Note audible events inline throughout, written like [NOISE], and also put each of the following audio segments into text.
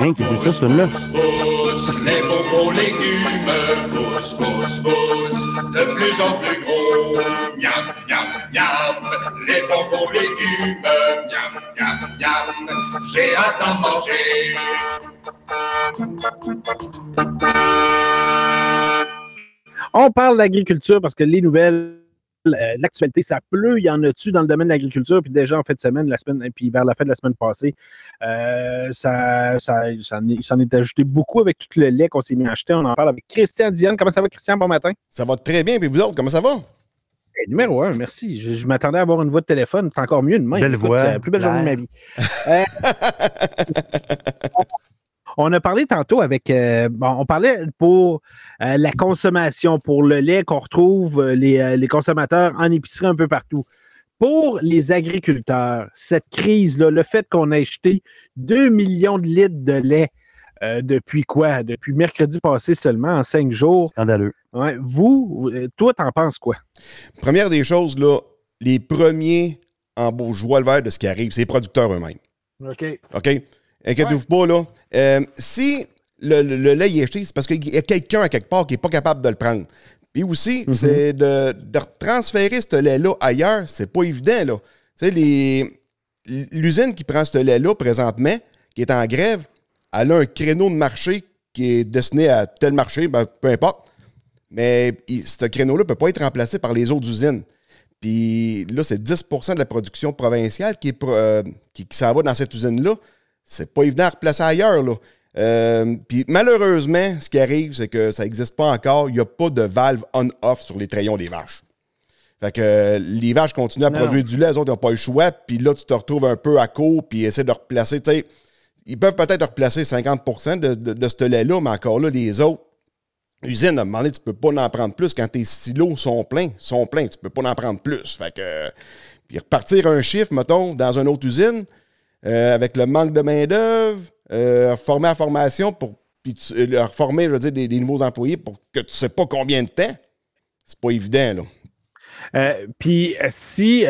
Hein, c'est les bonbons légumes, pousse, pousse, pousse, de plus en plus gros, miam, miam, miam, les bonbons légumes, miam, miam, miam, j'ai hâte d'en manger. On parle d'agriculture parce que les nouvelles euh, l'actualité, ça pleut. Il y en a-tu dans le domaine de l'agriculture? Puis déjà en fin de semaine, la semaine, puis vers la fin de la semaine passée, euh, ça, en s'en est, ajouté beaucoup avec tout le lait qu'on s'est mis à acheter. On en parle avec Christian Diane. Comment ça va, Christian? Bon matin. Ça va très bien. Puis vous autres, comment ça va? Eh, numéro un, merci. Je, m'attendais à avoir une voix de téléphone. C'est encore mieux main. Belle voix. la plus belle journée de ma vie. Euh, [LAUGHS] On a parlé tantôt avec, euh, on parlait pour euh, la consommation, pour le lait qu'on retrouve euh, les, consommateurs en épicerie un peu partout. Pour les agriculteurs, cette crise-là, le fait qu'on ait acheté 2 millions de litres de lait depuis quoi? Depuis mercredi passé seulement, en cinq jours. Scandaleux. vous, toi, t'en penses quoi? Première des choses, là, les premiers en bourgeois vert de ce qui arrive, c'est les producteurs eux-mêmes. OK. OK? Inquiétez-vous pas, là. Euh, si le, lait est jeté, c'est parce qu'il y a quelqu'un à quelque part qui n'est pas capable de le prendre. Puis aussi, mhm. c'est de, de, transférer ce lait-là ailleurs, c'est pas évident, là. Tu sais, l'usine qui prend ce lait-là présentement, qui est en grève, elle a un créneau de marché qui est destiné à tel marché, ben, peu importe. Mais ce créneau-là ne peut pas être remplacé par les autres usines. Puis là, c'est 10 de la production provinciale euh, qui s'en va dans cette usine-là c'est pas évident à replacer ailleurs. Là. Euh, puis malheureusement, ce qui arrive, c'est que ça n'existe pas encore. Il n'y a pas de valve on-off sur les traillons des vaches. Fait que euh, les vaches continuent à produire du lait, les autres n'ont pas le choix. Puis là, tu te retrouves un peu à court, puis essaie de replacer. sais... ils peuvent peut-être replacer 50 de, de, ce lait-là, mais encore là, les autres usines, à un moment tu peux pas en prendre plus quand tes silos sont pleins. sont pleins, tu peux pas en prendre plus. Fait que. Euh, puis repartir un chiffre, mettons, dans une autre usine, euh, avec le manque de main-d'œuvre, euh, former à formation pour puis euh, leur former, je veux dire, des, nouveaux employés pour que tu ne sais pas combien de temps. C'est pas évident, là. puis si,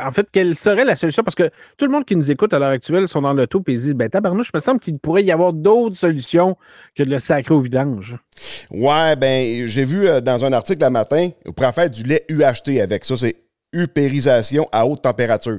en fait, quelle serait la solution? Parce que tout le monde qui nous écoute à l'heure actuelle sont dans l'auto et ils disent, ben tabarnouche, je me semble qu'il pourrait y avoir d'autres solutions que de le sacrer au vidange. Ouais, ben j'ai vu dans un article le matin, on pourrait faire du lait UHT avec ça, c'est upérisation à haute température.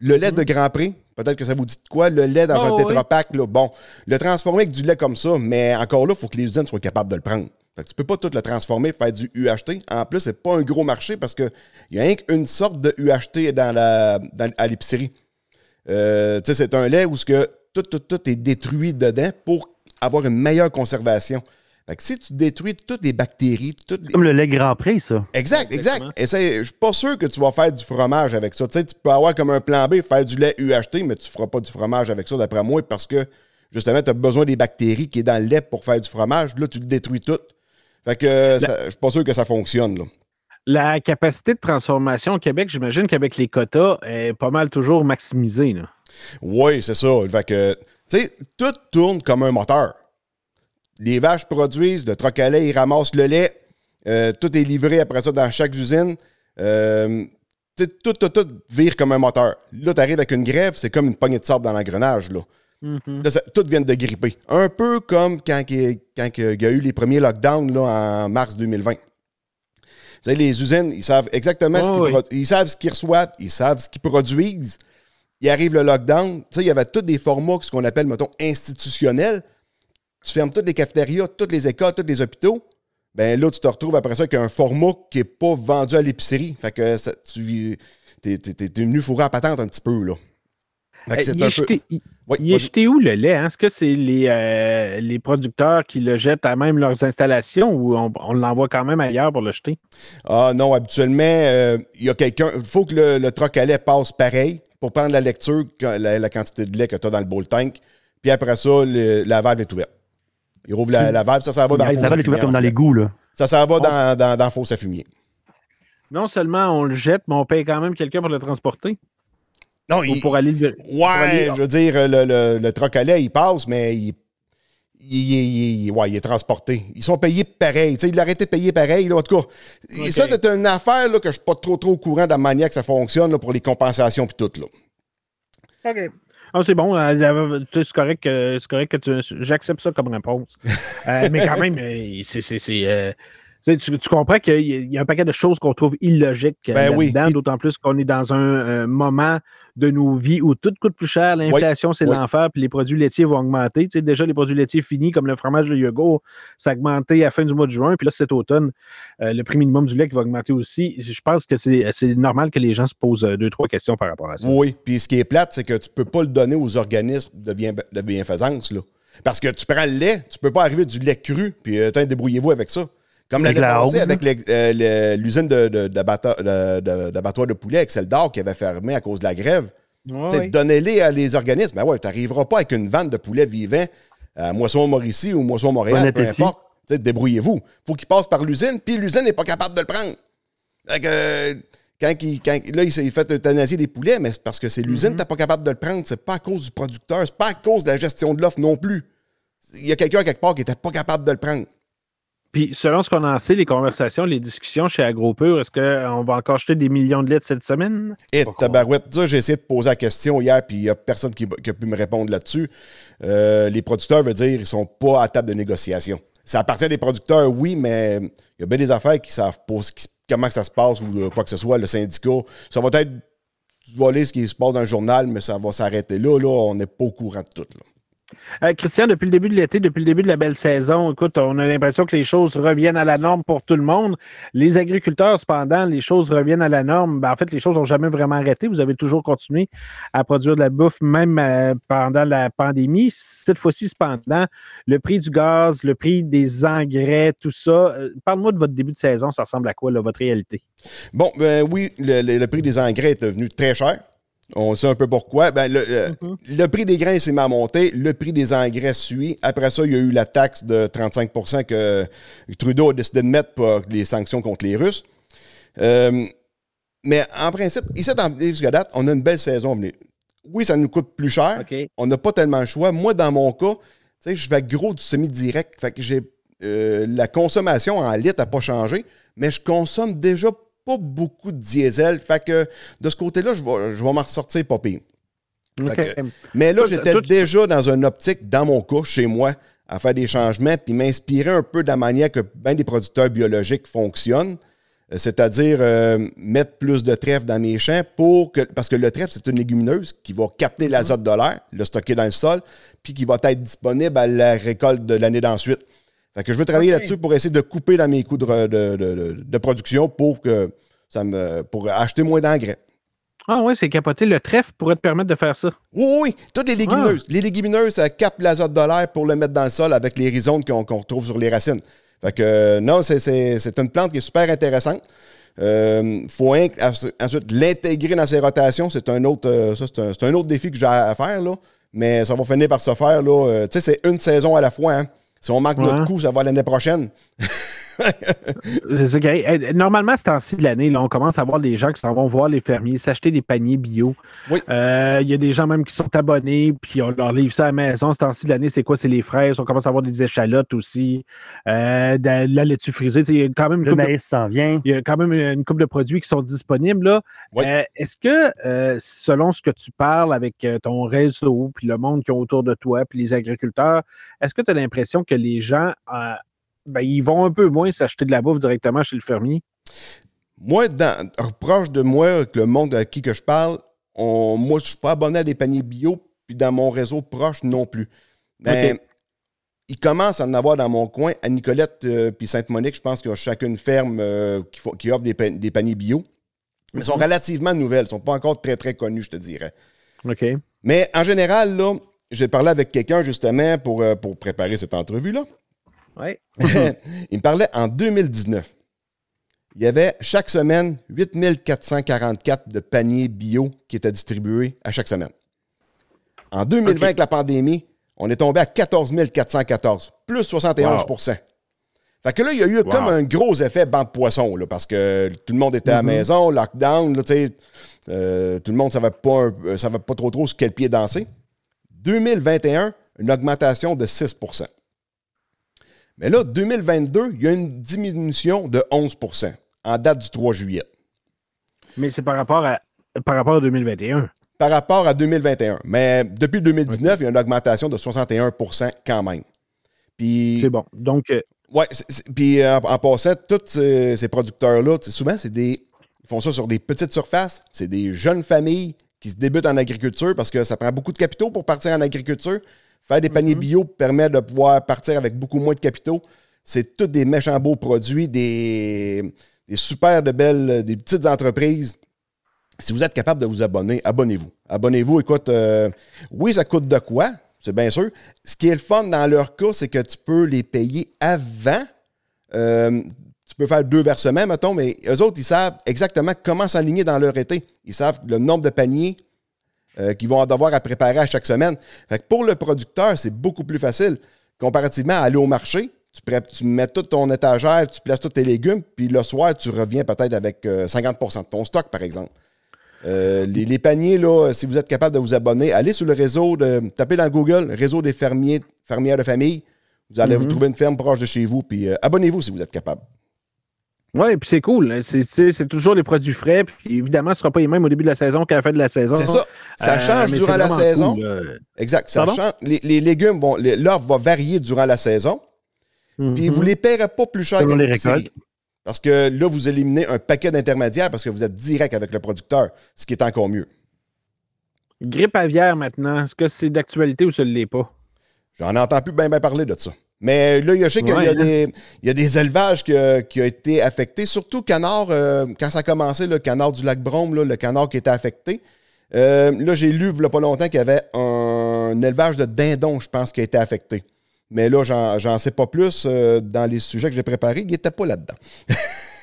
Le lait de mhm. Grand Prix, peut-être que ça vous dit quoi, le lait dans ah un tétrapack bon, le transformer avec du lait comme ça, mais encore là, il faut que les usines soient capables de le prendre. Tu ne tu peux pas tout le transformer, faire du UHT. En plus, c'est pas un gros marché parce qu'il y a rien qu'une sorte de UHT dans la, dans, à l'épicerie. Euh, c'est un lait où ce que tout, tout, tout est détruit dedans pour avoir une meilleure conservation. Fait si tu détruis toutes les bactéries, toutes Comme le lait Grand Prix, ça. Exact, exact. Et je suis pas sûr que tu vas faire du fromage avec ça. Tu peux avoir comme un plan B, faire du lait UHT, mais tu feras pas du fromage avec ça, d'après moi, parce que justement, tu as besoin des bactéries qui est dans le lait pour faire du fromage. Là, tu le détruis tout. Fait que je suis pas sûr que ça fonctionne, La capacité de transformation au Québec, j'imagine qu'avec les quotas, est pas mal toujours maximisée. Là. Oui, c'est ça. Fait que, tu sais, tout tourne comme un moteur les vaches produisent, le troc à lait, ils ramassent le lait. Euh, tout est livré après ça dans chaque usine. Euh, tout, vire comme un moteur. Là, tu arrives avec une grève, c'est comme une poignée de sable dans l'engrenage. Là, mm-hmm. tout vient de gripper. Un peu comme quand, il, y a eu les premiers lockdowns en mars 2020. les usines, ils savent exactement ce oh qu'ils ils savent ce qu'ils reçoivent, ils savent ce qu'ils produisent. Il arrive le lockdown. il y avait tous des formats, ce qu'on appelle, mettons, institutionnels tu fermes toutes les cafétérias, toutes les écoles, tous les hôpitaux, ben là, tu te retrouves après ça avec un format qui n'est pas vendu à l'épicerie. Fait que ça, tu es t'es, t'es venu fourrer à patente un petit peu, là. il, est jeté, où le lait? Hein? Est-ce que c'est euh, les, producteurs qui le jettent à même leurs installations ou on, l'envoie quand même ailleurs pour le jeter? Ah non, habituellement, euh, il y a quelqu'un. faut que le, le, troc à lait passe pareil pour prendre la lecture, la, quantité de lait que tu as dans le bowl tank. Puis après ça, la valve est ouverte. Il rouvre la, valve, ça, s'en va dans la comme dans là. Ça, s'en va dans, dans, dans à fumier. Non seulement on le jette, mais on paye quand même quelqu'un pour le transporter. Non, pour aller le. Ouais, je veux dire, le, le, il passe, mais il, il, il, ouais, il est transporté. Ils sont payés pareil. il arrêté été payé pareil. en tout cas, Et ça, c'est une affaire là, que je ne suis pas trop, trop au courant de la manière que ça fonctionne pour les compensations et tout. Là. OK. Ah, c'est bon, euh, c'est correct que, correct que tu. J'accepte ça comme réponse. Euh, mais quand même, euh, c'est. Tu, comprends qu'il y, a un paquet de choses qu'on trouve illogiques euh, ben là-dedans, d'autant plus qu'on est dans un, euh, moment de nos vies où tout coûte plus cher, l'inflation c'est l'enfer, puis les produits laitiers vont augmenter. Tu déjà, les produits laitiers finis, comme le fromage, le yogourt, ça a augmenté à la fin du mois de juin, puis là, cet automne, euh, le prix minimum du lait va augmenter aussi. Je pense que c'est normal que les gens se posent deux, trois questions par rapport à ça. Oui, puis ce qui est plate, c'est que tu ne peux pas le donner aux organismes de, bienfaisance, Parce que tu prends le lait, tu ne peux pas arriver du lait cru, puis euh, débrouillez-vous avec ça. Comme l'année passée avec euh, l'usine d'abattoir de, poulet, avec celle d'or qui avait fermé à cause de la grève. Donnez-les à les organismes. Mais ben ouais, tu n'arriveras pas avec une vanne de poulet vivant à Moisson Mauricie ou Moisson Montréal, peu importe. Débrouillez-vous. il faut qu'il passe par l'usine, puis l'usine n'est pas capable de le prendre. quand, là, il fait euthanasier des poulets, mais c'est parce que c'est l'usine, que tu n'es pas capable de le prendre. C'est pas à cause du producteur, c'est pas à cause de la gestion de l'offre non plus. Il y a quelqu'un quelque part qui n'était pas capable de le prendre. Puis selon ce qu'on en sait, les conversations, les discussions chez AgroPure, est-ce qu'on euh, va encore acheter des millions de lettres cette semaine? Et tabarouette, j'ai essayé de poser la question hier, puis il n'y a personne qui, a pu me répondre là-dessus. Euh, les producteurs, veut dire, ils ne sont pas à table de négociation. Ça appartient des producteurs, oui, mais il y a bien des affaires qui ne savent pas comment ça se passe ou euh, quoi que ce soit, le syndicat. Ça va être voler ce qui se passe dans le journal, mais ça va s'arrêter là. Là, on n'est pas au courant de tout. Là. Christian, depuis le début de l'été, depuis le début de la belle saison, écoute, on a l'impression que les choses reviennent à la norme pour tout le monde. Les agriculteurs, cependant, les choses reviennent à la norme. Ben, en fait, les choses n'ont jamais vraiment arrêté. Vous avez toujours continué à produire de la bouffe, même euh, pendant la pandémie. Cette fois-ci, cependant, le prix du gaz, le prix des engrais, tout ça. Euh, parle-moi de votre début de saison. Ça ressemble à quoi, votre réalité? Bon, ben oui, le prix des engrais est devenu très cher. On sait un peu pourquoi. Ben, mhm. le, prix des grains s'est ma monté. le prix des engrais suit. Après ça, il y a eu la taxe de 35 que Trudeau a décidé de mettre pour les sanctions contre les Russes. Euh, mais en principe, ici, dans jusqu'à date, on a une belle saison. oui, ça nous coûte plus cher. On n'a pas tellement le choix. Moi, dans mon cas, je vais gros du semi-direct. Fait que j'ai euh, la consommation en litres n'a pas changé, mais je consomme déjà beaucoup de diesel. Fait que de ce côté-là, je vais, je vais m'en ressortir pas pire. mais là, j'étais déjà dans une optique, dans mon cas, chez moi, à faire des changements, puis m'inspirer un peu de la manière que bien des producteurs biologiques fonctionnent, euh, c'est-à-dire euh, mettre plus de trèfle dans mes champs pour que. Parce que le trèfle, c'est une légumineuse qui va capter l'azote de l'air, le stocker dans le sol, puis qui va être disponible à la récolte de l'année d'ensuite. Fait que je veux travailler là-dessus pour essayer de couper dans mes coûts de, production pour que ça me pour acheter moins d'engrais. Ah oui, c'est capoté. Le trèfle pourrait te permettre de faire ça. Oui, oui. Toutes les légumineuses. Ah. Les légumineuses, ça capte l'azote de l'air pour le mettre dans le sol avec les rhizomes qu'on retrouve sur les racines. Fait que euh, non, c'est une plante qui est super intéressante. Euh, faut ensuite l'intégrer dans ses rotations. C'est un autre euh, un, autre défi que j'ai à faire. Là. Mais ça va finir par se faire. Tu sais, c'est une saison à la fois. Hein. Si on manque notre coup, ça va l'année prochaine. [LAUGHS] c'est ça, eh, eh, Normalement, ce temps-ci de l'année, on commence à voir des gens qui s'en vont voir les fermiers, s'acheter des paniers bio. Euh, il y a des gens même qui sont abonnés, puis on leur livre ça à la maison. Ce temps-ci de l'année, c'est quoi? C'est les fraises. On commence à voir des échalotes aussi. Euh, de la laitue frisée. Il y a quand même une vient. Il y a quand même une couple de produits qui sont disponibles. Euh, est-ce que, selon ce que tu parles avec ton réseau, puis le monde qui est autour de toi, puis les agriculteurs, est-ce que tu as l'impression que les gens ben, ils vont un peu moins s'acheter de la bouffe directement chez le fermier. Moi, proche de moi, avec le monde à qui que je parle, moi, je ne suis pas abonné à des paniers bio, puis dans mon réseau proche non plus. Mais ben, ils Il à en avoir dans mon coin. À Nicolette euh, puis Sainte-Monique, je pense qu'il y a chacune ferme euh, qui, offre des, paniers bio. Mais sont mhm. relativement nouvelles, sont pas encore très, très connues, je te dirais. OK. Mais en général, là, j'ai parlé avec quelqu'un justement pour, euh, pour préparer cette entrevue-là. [LAUGHS] il me parlait en 2019. Il y avait chaque semaine 8 444 de paniers bio qui étaient distribués à chaque semaine. En 2020, avec la pandémie, on est tombé à 14 414, plus 71 Fait que là, il y a eu comme un gros effet banc de poisson là, parce que tout le monde était à la mm-hmm. maison, lockdown, euh, tout le monde ne savait, pas, euh, savait pas trop trop sur quel pied danser. 2021, une augmentation de 6 mais là, 2022, il y a une diminution de 11 en date du 3 juillet. Mais c'est par rapport à par rapport à 2021. Par rapport à 2021. Mais depuis 2019, il y a une augmentation de 61 quand même. C'est bon. Donc. Euh, oui, puis euh, en, passant, tous ces, producteurs-là, souvent, c'est des. Ils font ça sur des petites surfaces. C'est des jeunes familles qui se débutent en agriculture parce que ça prend beaucoup de capitaux pour partir en agriculture. Faire des paniers mhm. bio permet de pouvoir partir avec beaucoup moins de capitaux. C'est tous des méchants beaux produits, des, des super de belles, des petites entreprises. Si vous êtes capable de vous abonner, abonnez-vous. Abonnez-vous, écoute, euh, oui, ça coûte de quoi, c'est bien sûr. Ce qui est le fun dans leur cas, c'est que tu peux les payer avant. Euh, tu peux faire deux versements, mettons, mais eux autres, ils savent exactement comment s'aligner dans leur été. Ils savent le nombre de paniers, euh, qui qu'ils vont devoir à préparer à chaque semaine. pour le producteur, c'est beaucoup plus facile. Comparativement à aller au marché, tu, mets toute ton étagère, tu places tous tes légumes, puis le soir, tu reviens peut-être avec 50 euh, de ton stock, par exemple. Euh, les, paniers, là, si vous êtes capable de vous abonner, allez sur le réseau, tapez dans Google, réseau des fermiers, fermières de famille. Vous allez vous mhm. trouver une ferme proche de chez vous, puis abonnez-vous si vous êtes capable. Oui, puis c'est cool. Hein. C'est toujours les produits frais. Puis évidemment, ce ne sera pas les mêmes au début de la saison qu'à la fin de la saison. C'est ça. Ça euh, change durant la saison. Euh. exact. Les, légumes, vont, l'offre va varier durant la saison. Puis vous ne mhm. les paierez pas plus cher que les récoltes. Parce que là, vous éliminez un paquet d'intermédiaires parce que vous êtes direct avec le producteur, ce qui est encore mieux. Grippe aviaire maintenant, est-ce que c'est d'actualité ou ce ne l'est pas? J'en entends plus bien parler de ça. Mais là, je sais qu'il y, a des, y des élevages qui, ont été affectés, surtout canard, euh, quand ça a commencé, le canard du lac Brome, le canard qui était affecté. Euh, là, j'ai lu, il n'y a pas longtemps, qu'il y avait un, élevage de dindons, je pense, qui a été affecté. Mais là, j'en sais pas plus euh, dans les sujets que j'ai préparés. Il n'était pas là-dedans.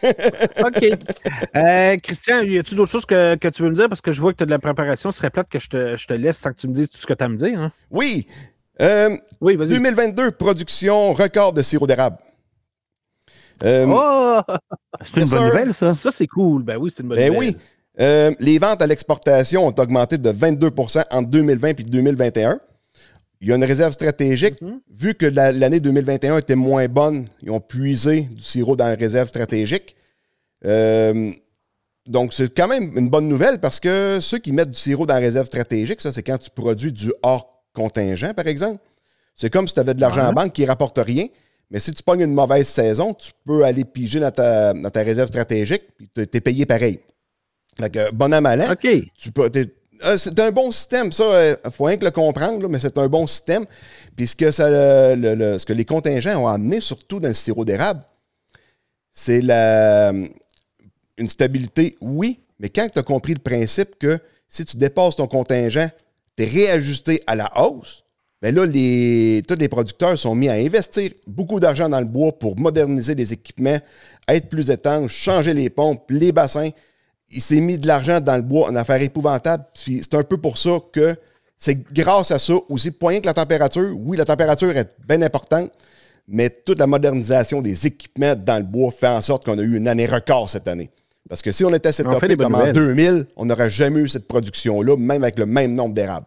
[LAUGHS] OK. Christian, y a-tu d'autres choses que, tu veux me dire? Parce que je vois que tu as de la préparation. Ce serait plate que je te, laisse sans que tu me dises tout ce que tu as à me dire. Hein. Oui. Euh, oui, 2022, production record de sirop d'érable. Euh, oh! C'est une bonne nouvelle, ça. Ça, c'est cool. Ben oui, c'est une bonne ben oui. Euh, les ventes à l'exportation ont augmenté de 22 entre 2020 et 2021. Il y a une réserve stratégique. Mm-hmm. Vu que l'année 2021 était moins bonne, ils ont puisé du sirop dans la réserve stratégique. donc, c'est quand même une bonne nouvelle parce que ceux qui mettent du sirop dans la réserve stratégique, ça, c'est quand tu produis du hors contingent, par exemple. C'est comme si tu avais de l'argent en banque qui ne rapporte rien, mais si tu pognes une mauvaise saison, tu peux aller piger dans ta, réserve stratégique, et tu es payé pareil. Fait bon à malin, tu peux, ah, c'est un bon système, ça. Il euh, faut rien que le comprendre, mais c'est un bon système. Puis ce que, ça, ce que les contingents ont amené, surtout dans le sirop d'érable, c'est une stabilité, oui, mais quand tu as compris le principe que si tu dépasses ton contingent, réajusté à la hausse, mais ben là, les, tous les producteurs sont mis à investir beaucoup d'argent dans le bois pour moderniser les équipements, être plus étanches, changer les pompes, les bassins. Il s'est mis de l'argent dans le bois en épouvantable puis C'est un peu pour ça que c'est grâce à ça aussi, pas que la température. Oui, la température est bien importante, mais toute la modernisation des équipements dans le bois fait en sorte qu'on a eu une année record cette année. Parce que si on était à cette en en 2000, on n'aurait jamais eu cette production-là, même avec le même nombre d'érables.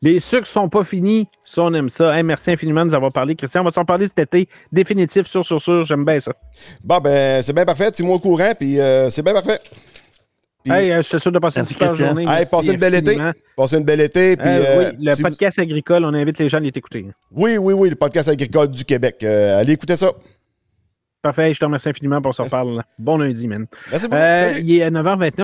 Les sucres sont pas finis. Ça, on aime ça. merci infiniment de nous avoir parlé, Christian. On va s'en parler cet été. Définitif, sûr, sûr, sûr. J'aime bien ça. Bon, ben, c'est bien parfait. C'est moi au courant, puis euh, c'est bien parfait. Hey, euh, je suis sûr de passer une super journée. Hey, passez une belle été. Passez euh, une belle été. oui, le podcast agricole, on invite les gens à l'écouter. Oui, oui, oui, le podcast agricole du Québec. allez écouter ça. Parfait, je te remercie infiniment pour ce reparle. Bon lundi, man. Merci beaucoup. Euh, il est à 9h29.